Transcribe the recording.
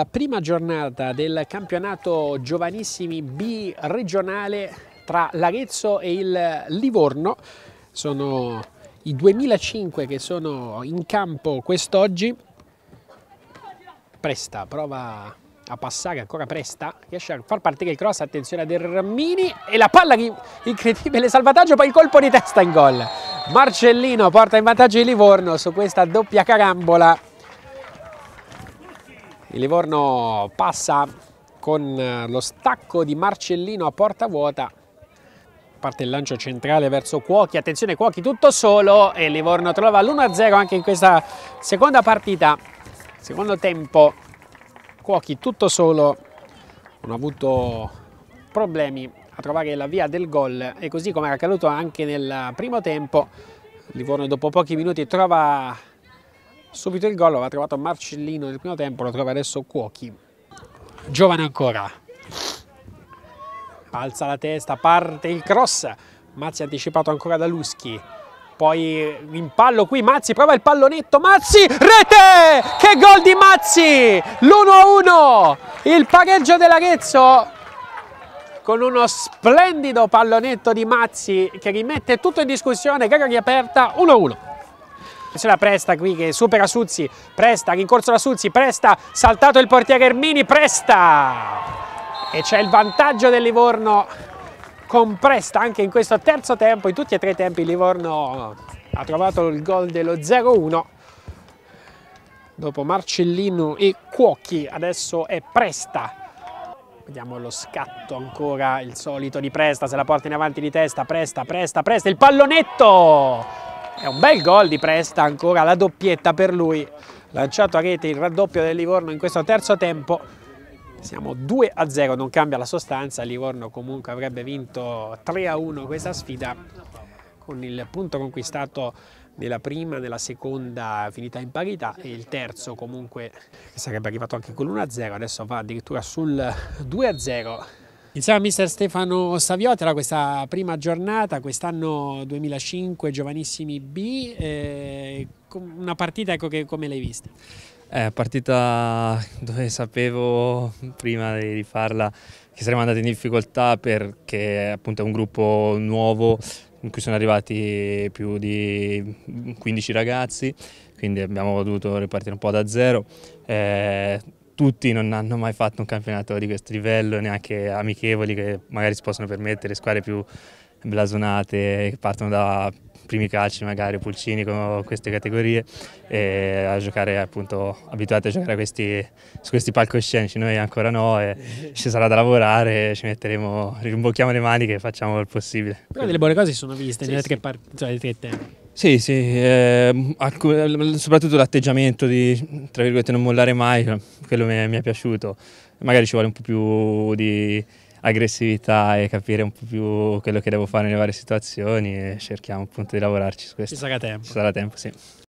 alla prima giornata del campionato giovanissimi B regionale tra l'Arezzo e il Livorno. Sono i 2005 che sono in campo quest'oggi. Presta, prova a passare ancora Presta, riesce a far partire il cross, attenzione ad Ermini e la palla incredibile salvataggio, poi il colpo di testa in gol. Marcellino porta in vantaggio il Livorno su questa doppia carambola il Livorno passa con eh, lo stacco di Marcellino a porta vuota parte il lancio centrale verso Cuochi, attenzione Cuochi tutto solo e Livorno trova l'1-0 anche in questa seconda partita, secondo tempo Cuochi tutto solo, non ha avuto problemi a trovare la via del gol e così come era accaduto anche nel primo tempo Livorno dopo pochi minuti trova Subito il gol aveva trovato Marcellino nel primo tempo, lo trova adesso Cuochi. Giovane ancora. Alza la testa, parte il cross. Mazzi anticipato ancora da Luschi. Poi in pallo qui Mazzi, prova il pallonetto, Mazzi, rete! Che gol di Mazzi! L'1-1, il pareggio dell'Arezzo con uno splendido pallonetto di Mazzi che rimette tutto in discussione, gara riaperta 1-1 attenzione a Presta qui che supera Suzzi, Presta, rincorso da Suzzi, Presta, saltato il portiere Ermini, Presta! E c'è il vantaggio del Livorno con Presta anche in questo terzo tempo, in tutti e tre i tempi il Livorno ha trovato il gol dello 0-1 dopo Marcellino e Cuocchi, adesso è Presta Vediamo lo scatto ancora, il solito di Presta, se la porta in avanti di testa, Presta, Presta, Presta, il pallonetto! È un bel gol di Presta ancora, la doppietta per lui. Lanciato a rete il raddoppio del Livorno in questo terzo tempo. Siamo 2 a 0, non cambia la sostanza. Livorno comunque avrebbe vinto 3 a 1 questa sfida con il punto conquistato nella prima, nella seconda finita in parità e il terzo comunque che sarebbe arrivato anche con l'1-0, adesso va addirittura sul 2-0. a Insieme a mister Stefano Saviotola questa prima giornata, quest'anno 2005 giovanissimi B, eh, una partita ecco che, come l'hai vista? una eh, partita dove sapevo prima di rifarla che saremmo andati in difficoltà perché appunto è un gruppo nuovo in cui sono arrivati più di 15 ragazzi, quindi abbiamo dovuto ripartire un po' da zero. Eh, tutti non hanno mai fatto un campionato di questo livello, neanche amichevoli che magari si possono permettere, squadre più blasonate che partono da primi calci magari pulcini con queste categorie e a giocare appunto abituati a giocare a questi, su questi palcoscenici noi ancora no e ci sarà da lavorare ci metteremo rimbocchiamo le maniche e facciamo il possibile però delle buone cose si sono viste sì, nelle sì. tre, par- cioè, tre tempi sì, sì, eh, soprattutto l'atteggiamento di tra virgolette, non mollare mai, cioè, quello mi è, mi è, piaciuto. Magari ci vuole un po' più di aggressività e capire un po' più quello che devo fare nelle varie situazioni e cerchiamo appunto di lavorarci su questo. Ci sarà tempo. Ci sarà tempo, sì.